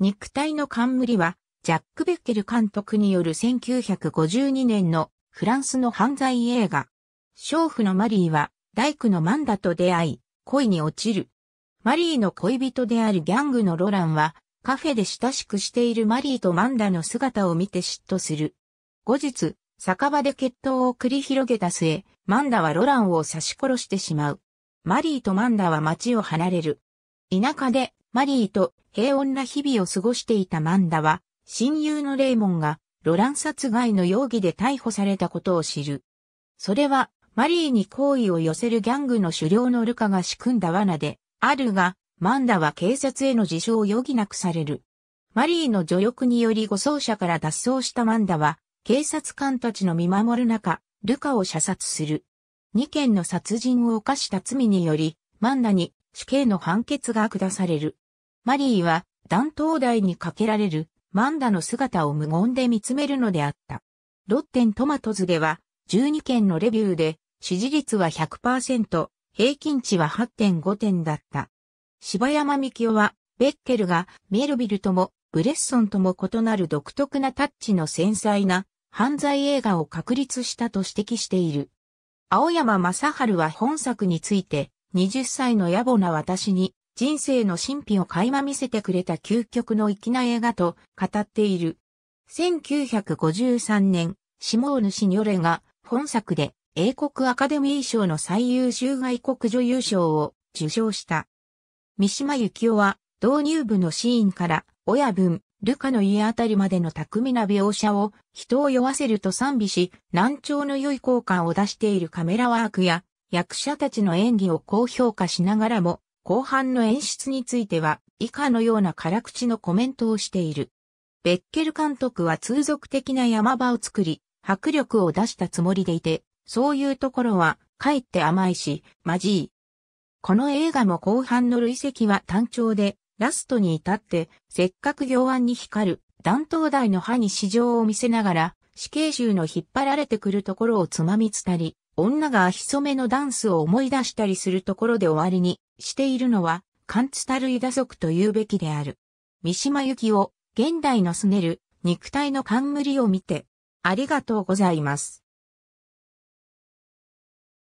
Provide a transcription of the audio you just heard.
肉体の冠は、ジャック・ベッケル監督による1952年のフランスの犯罪映画。娼婦のマリーは、大工のマンダと出会い、恋に落ちる。マリーの恋人であるギャングのロランは、カフェで親しくしているマリーとマンダの姿を見て嫉妬する。後日、酒場で決闘を繰り広げた末、マンダはロランを刺し殺してしまう。マリーとマンダは街を離れる。田舎でマリーと平穏な日々を過ごしていたマンダは、親友のレイモンが、ロラン殺害の容疑で逮捕されたことを知る。それは、マリーに好意を寄せるギャングの首領のルカが仕組んだ罠で、あるが、マンダは警察への自称を余儀なくされる。マリーの助力により護送車から脱走したマンダは、警察官たちの見守る中、ルカを射殺する。二件の殺人を犯した罪により、マンダに死刑の判決が下される。マリーは断頭台にかけられるマンダの姿を無言で見つめるのであった。ロッテントマトズでは12件のレビューで支持率は100%、平均値は8.5点だった。柴山幹夫はベッケルがメルビルともブレッソンとも異なる独特なタッチの繊細な犯罪映画を確立したと指摘している。青山正春は本作について20歳の野暮な私に人生の神秘を垣間見せてくれた究極の粋な映画と語っている。1953年、シモーヌ・シニョレが本作で英国アカデミー賞の最優秀外国女優賞を受賞した。三島由紀夫は導入部のシーンから親分、ルカの家あたりまでの巧みな描写を人を酔わせると賛美し、難聴の良い効果を出しているカメラワークや役者たちの演技を高評価しながらも後半の演出については以下のような辛口のコメントをしている。ベッケル監督は通俗的な山場を作り、迫力を出したつもりでいて、そういうところは、かえって甘いし、まじい。この映画も後半の累積は単調で、ラストに至って、せっかく行案に光る、弾頭台の歯に市場を見せながら、死刑囚の引っ張られてくるところをつまみつたり、女が足染めのダンスを思い出したりするところで終わりにしているのは、カンツタルイダ族と言うべきである。三島由紀夫、現代のすねる、肉体の冠を見て、ありがとうございます。